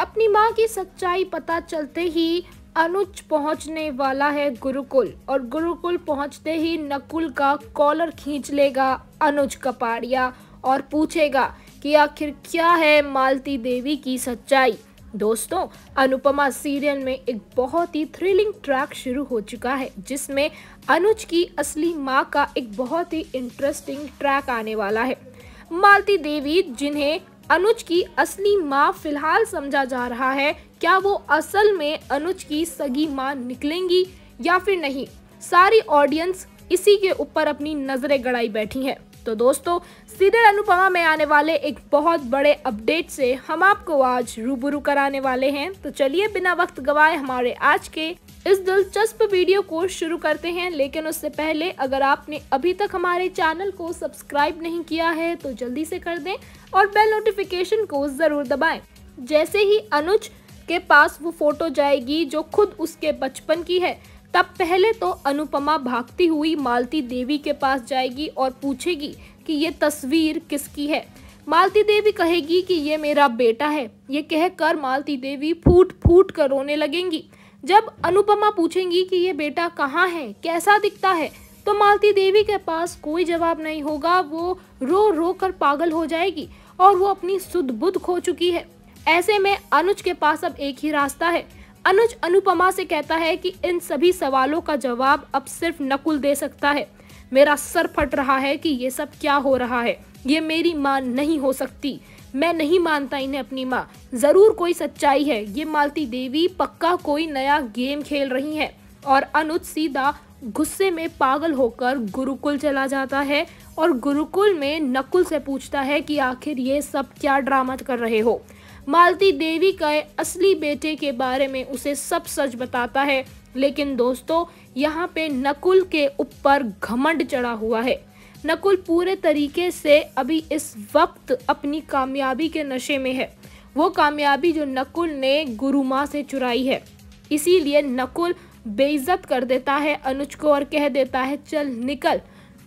अपनी माँ की सच्चाई पता चलते ही अनुज पहुंचने वाला है गुरुकुल और गुरुकुल पहुंचते ही नकुल का कॉलर खींच लेगा अनुज कपाड़िया और पूछेगा कि आखिर क्या है मालती देवी की सच्चाई दोस्तों अनुपमा सीरियल में एक बहुत ही थ्रिलिंग ट्रैक शुरू हो चुका है जिसमें अनुज की असली माँ का एक बहुत ही इंटरेस्टिंग ट्रैक आने वाला है मालती देवी जिन्हें अनुज की असली माँ फिलहाल समझा जा रहा है क्या वो असल में अनुज की सगी माँ निकलेंगी या फिर नहीं सारी ऑडियंस इसी के ऊपर अपनी नज़रें गड़ाई बैठी है तो दोस्तों सीरियल अनुपमा में आने वाले एक बहुत बड़े अपडेट से हम आपको आज रूबरू कराने वाले हैं तो चलिए बिना वक्त गवाए हमारे आज के इस दिलचस्प वीडियो को शुरू करते हैं लेकिन उससे पहले अगर आपने अभी तक हमारे चैनल को सब्सक्राइब नहीं किया है तो जल्दी से कर दें और बेल नोटिफिकेशन को ज़रूर दबाएं जैसे ही अनुज के पास वो फोटो जाएगी जो खुद उसके बचपन की है तब पहले तो अनुपमा भागती हुई मालती देवी के पास जाएगी और पूछेगी कि ये तस्वीर किसकी है मालती देवी कहेगी कि ये मेरा बेटा है ये कहकर मालती देवी फूट फूट कर रोने लगेंगी जब अनुपमा पूछेंगी कि ये बेटा कहाँ है कैसा दिखता है तो मालती देवी के पास कोई जवाब नहीं होगा वो रो रो कर पागल हो जाएगी और वो अपनी सुध बुद्ध खो चुकी है ऐसे में अनुज के पास अब एक ही रास्ता है अनुज अनुपमा से कहता है कि इन सभी सवालों का जवाब अब सिर्फ नकुल दे सकता है मेरा सर फट रहा है कि ये सब क्या हो रहा है ये मेरी माँ नहीं हो सकती मैं नहीं मानता इन्हें अपनी माँ ज़रूर कोई सच्चाई है ये मालती देवी पक्का कोई नया गेम खेल रही है और अनुज सीधा गुस्से में पागल होकर गुरुकुल चला जाता है और गुरुकुल में नकुल से पूछता है कि आखिर ये सब क्या ड्रामा कर रहे हो मालती देवी का असली बेटे के बारे में उसे सब सच बताता है लेकिन दोस्तों यहाँ पे नकुल के ऊपर घमंड चढ़ा हुआ है नकुल पूरे तरीके से अभी इस वक्त अपनी कामयाबी के नशे में है वो कामयाबी जो नकुल ने गुरु माँ से चुराई है इसीलिए नकुल बेइज्जत कर देता है अनुज को और कह देता है चल निकल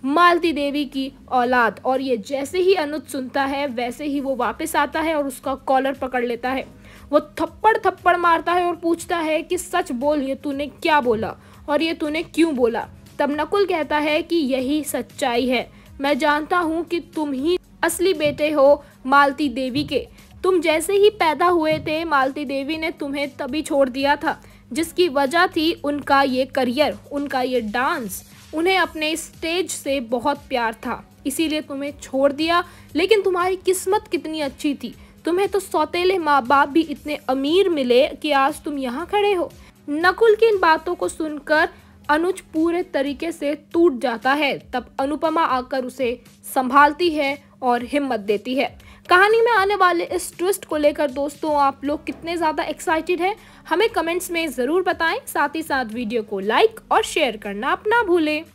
मालती देवी की औलाद और ये जैसे ही अनुज सुनता है वैसे ही वो वापस आता है और उसका कॉलर पकड़ लेता है वो थप्पड़ थप्पड़ मारता है और पूछता है कि सच बोल ये तूने क्या बोला और ये तूने क्यों बोला तब नकुल कहता है कि यही सच्चाई है मैं जानता हूँ कि तुम ही असली बेटे हो मालती देवी के तुम जैसे ही पैदा हुए थे मालती देवी ने तुम्हें तभी छोड़ दिया था जिसकी वजह थी उनका ये करियर उनका ये डांस उन्हें अपने स्टेज से बहुत प्यार था इसीलिए तुम्हें छोड़ दिया लेकिन तुम्हारी किस्मत कितनी अच्छी थी तुम्हें तो सौतेले माँ बाप भी इतने अमीर मिले कि आज तुम यहाँ खड़े हो नकुल की इन बातों को सुनकर अनुज पूरे तरीके से टूट जाता है तब अनुपमा आकर उसे संभालती है और हिम्मत देती है कहानी में आने वाले इस ट्विस्ट को लेकर दोस्तों आप लोग कितने ज़्यादा एक्साइटेड हैं हमें कमेंट्स में ज़रूर बताएं साथ ही साथ वीडियो को लाइक और शेयर करना अपना भूलें